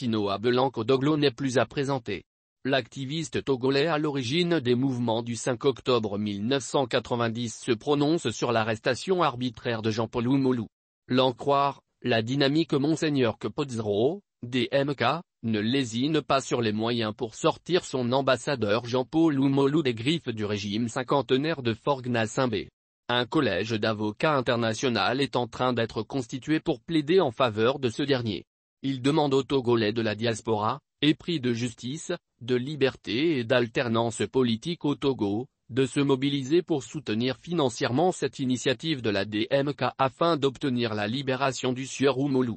Tino Belanco Doglo n'est plus à présenter. L'activiste togolais à l'origine des mouvements du 5 octobre 1990 se prononce sur l'arrestation arbitraire de Jean-Paul Oumolou. L'en croire, la dynamique Monseigneur Kepozro, DMK, ne lésine pas sur les moyens pour sortir son ambassadeur Jean-Paul Oumolou des griffes du régime cinquantenaire de Forgna Simbé. Un collège d'avocats international est en train d'être constitué pour plaider en faveur de ce dernier. Il demande aux Togolais de la diaspora, épris de justice, de liberté et d'alternance politique au Togo, de se mobiliser pour soutenir financièrement cette initiative de la DMK afin d'obtenir la libération du sieur Oumoulou.